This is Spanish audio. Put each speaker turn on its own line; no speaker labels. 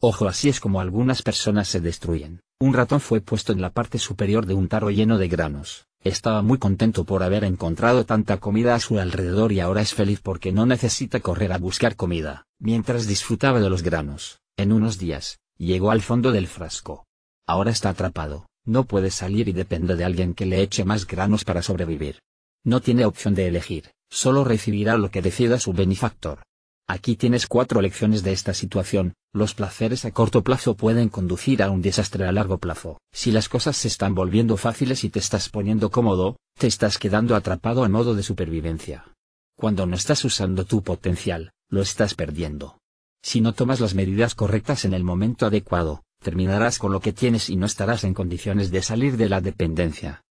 Ojo así es como algunas personas se destruyen. Un ratón fue puesto en la parte superior de un tarro lleno de granos. Estaba muy contento por haber encontrado tanta comida a su alrededor y ahora es feliz porque no necesita correr a buscar comida. Mientras disfrutaba de los granos, en unos días, llegó al fondo del frasco. Ahora está atrapado, no puede salir y depende de alguien que le eche más granos para sobrevivir. No tiene opción de elegir, solo recibirá lo que decida su benefactor. Aquí tienes cuatro lecciones de esta situación, los placeres a corto plazo pueden conducir a un desastre a largo plazo. Si las cosas se están volviendo fáciles y te estás poniendo cómodo, te estás quedando atrapado a modo de supervivencia. Cuando no estás usando tu potencial, lo estás perdiendo. Si no tomas las medidas correctas en el momento adecuado, terminarás con lo que tienes y no estarás en condiciones de salir de la dependencia.